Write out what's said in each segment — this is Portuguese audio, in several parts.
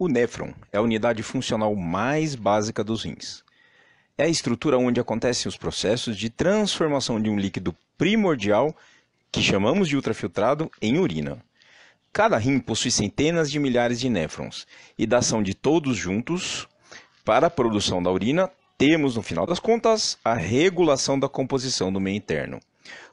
O néfron é a unidade funcional mais básica dos rins. É a estrutura onde acontecem os processos de transformação de um líquido primordial, que chamamos de ultrafiltrado, em urina. Cada rim possui centenas de milhares de néfrons, e da ação de todos juntos, para a produção da urina, temos, no final das contas, a regulação da composição do meio interno.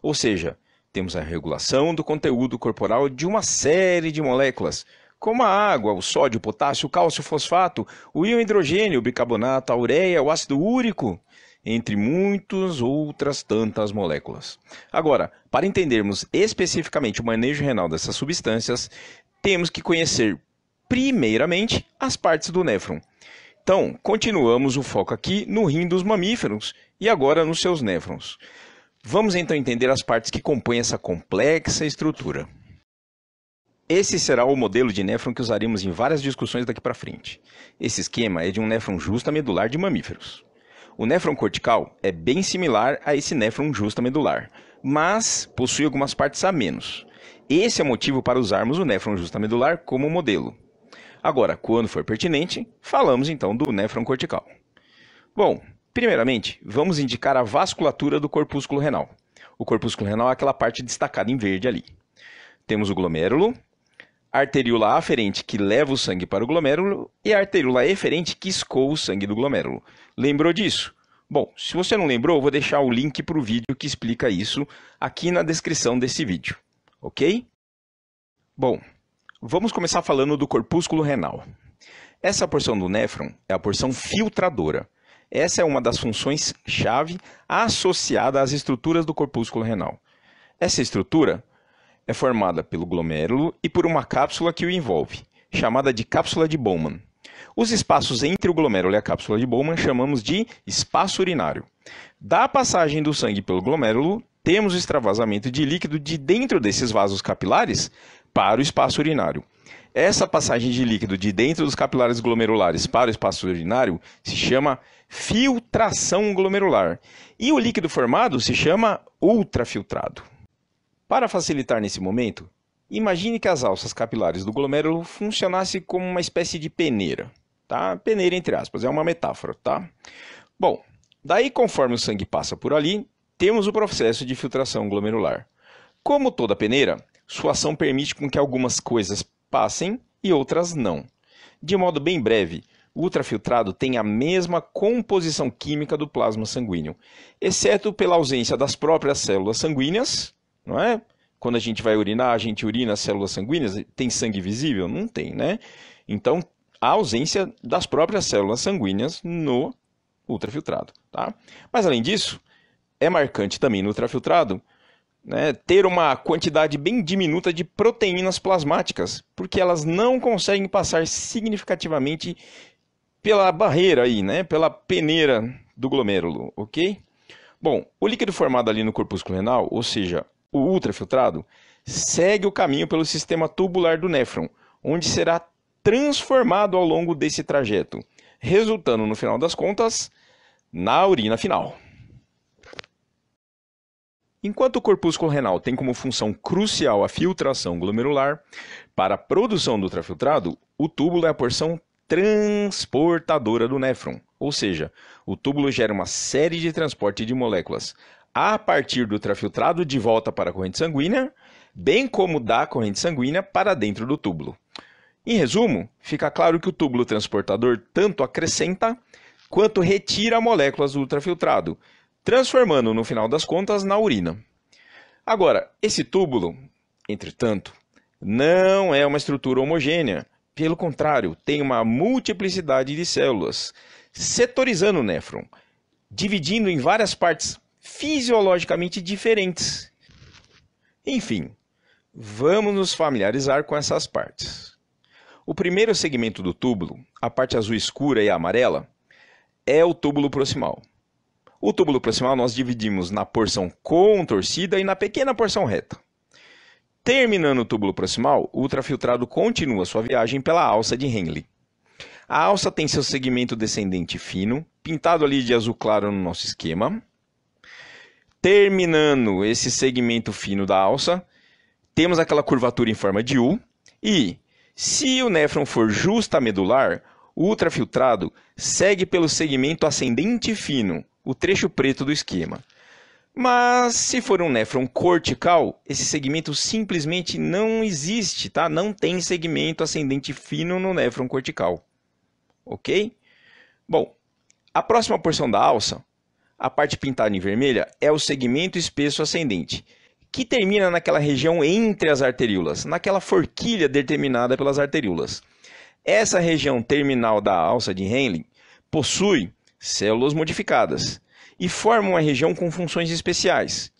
Ou seja, temos a regulação do conteúdo corporal de uma série de moléculas, como a água, o sódio, o potássio, o cálcio, o fosfato, o íon hidrogênio, o bicarbonato, a ureia, o ácido úrico, entre muitas outras tantas moléculas. Agora, para entendermos especificamente o manejo renal dessas substâncias, temos que conhecer primeiramente as partes do néfron. Então, continuamos o foco aqui no rim dos mamíferos e agora nos seus néfrons. Vamos então entender as partes que compõem essa complexa estrutura. Esse será o modelo de néfron que usaremos em várias discussões daqui para frente. Esse esquema é de um néfron justa medular de mamíferos. O néfron cortical é bem similar a esse néfron justa medular, mas possui algumas partes a menos. Esse é o motivo para usarmos o néfron justa medular como modelo. Agora, quando for pertinente, falamos então do néfron cortical. Bom, primeiramente, vamos indicar a vasculatura do corpúsculo renal. O corpúsculo renal é aquela parte destacada em verde ali. Temos o glomérulo, a arteríola aferente que leva o sangue para o glomérulo e a arteríola eferente que escoa o sangue do glomérulo. Lembrou disso? Bom, se você não lembrou, eu vou deixar o link para o vídeo que explica isso aqui na descrição desse vídeo, ok? Bom, vamos começar falando do corpúsculo renal. Essa porção do néfron é a porção filtradora. Essa é uma das funções-chave associada às estruturas do corpúsculo renal. Essa estrutura é formada pelo glomérulo e por uma cápsula que o envolve, chamada de cápsula de Bowman. Os espaços entre o glomérulo e a cápsula de Bowman chamamos de espaço urinário. Da passagem do sangue pelo glomérulo, temos o extravasamento de líquido de dentro desses vasos capilares para o espaço urinário. Essa passagem de líquido de dentro dos capilares glomerulares para o espaço urinário se chama filtração glomerular. E o líquido formado se chama ultrafiltrado. Para facilitar nesse momento, imagine que as alças capilares do glomérulo funcionassem como uma espécie de peneira, tá? Peneira entre aspas, é uma metáfora, tá? Bom, daí conforme o sangue passa por ali, temos o processo de filtração glomerular. Como toda peneira, sua ação permite com que algumas coisas passem e outras não. De modo bem breve, o ultrafiltrado tem a mesma composição química do plasma sanguíneo, exceto pela ausência das próprias células sanguíneas não é? Quando a gente vai urinar, a gente urina as células sanguíneas, tem sangue visível? Não tem, né? Então, a ausência das próprias células sanguíneas no ultrafiltrado, tá? Mas além disso, é marcante também no ultrafiltrado né, ter uma quantidade bem diminuta de proteínas plasmáticas, porque elas não conseguem passar significativamente pela barreira aí, né, pela peneira do glomérulo, ok? Bom, o líquido formado ali no corpúsculo renal, ou seja, o ultrafiltrado segue o caminho pelo sistema tubular do néfron, onde será transformado ao longo desse trajeto, resultando, no final das contas, na urina final. Enquanto o corpúsculo renal tem como função crucial a filtração glomerular, para a produção do ultrafiltrado, o túbulo é a porção transportadora do néfron, ou seja, o túbulo gera uma série de transporte de moléculas, a partir do ultrafiltrado de volta para a corrente sanguínea, bem como da corrente sanguínea para dentro do túbulo. Em resumo, fica claro que o túbulo transportador tanto acrescenta quanto retira moléculas do ultrafiltrado, transformando no final das contas na urina. Agora, esse túbulo, entretanto, não é uma estrutura homogênea. Pelo contrário, tem uma multiplicidade de células, setorizando o néfron, dividindo em várias partes fisiologicamente diferentes. Enfim, vamos nos familiarizar com essas partes. O primeiro segmento do túbulo, a parte azul escura e amarela, é o túbulo proximal. O túbulo proximal nós dividimos na porção contorcida e na pequena porção reta. Terminando o túbulo proximal, o ultrafiltrado continua sua viagem pela alça de Henle. A alça tem seu segmento descendente fino, pintado ali de azul claro no nosso esquema, terminando esse segmento fino da alça, temos aquela curvatura em forma de U e, se o néfron for justa medular, o ultrafiltrado segue pelo segmento ascendente fino, o trecho preto do esquema. Mas se for um néfron cortical, esse segmento simplesmente não existe, tá? Não tem segmento ascendente fino no néfron cortical. OK? Bom, a próxima porção da alça a parte pintada em vermelha é o segmento espesso ascendente, que termina naquela região entre as arteríolas, naquela forquilha determinada pelas arteríolas. Essa região terminal da alça de Henle possui células modificadas e forma uma região com funções especiais.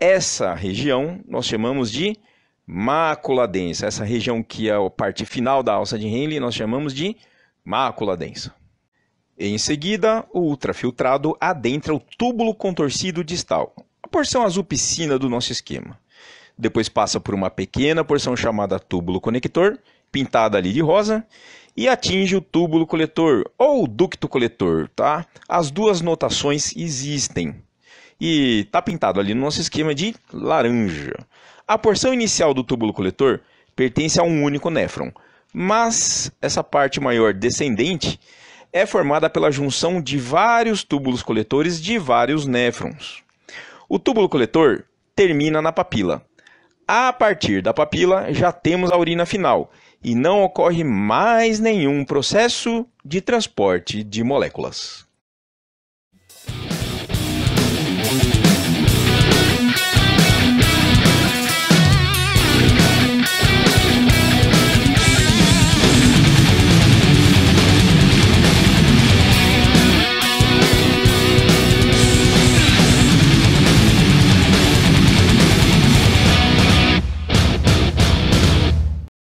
Essa região nós chamamos de mácula densa. Essa região que é a parte final da alça de Henle nós chamamos de mácula densa. Em seguida, o ultrafiltrado adentra o túbulo contorcido distal, a porção azul piscina do nosso esquema. Depois passa por uma pequena porção chamada túbulo conector, pintada ali de rosa, e atinge o túbulo coletor ou ducto coletor, tá? As duas notações existem. E está pintado ali no nosso esquema de laranja. A porção inicial do túbulo coletor pertence a um único néfron, mas essa parte maior descendente é formada pela junção de vários túbulos coletores de vários néfrons. O túbulo coletor termina na papila. A partir da papila, já temos a urina final e não ocorre mais nenhum processo de transporte de moléculas.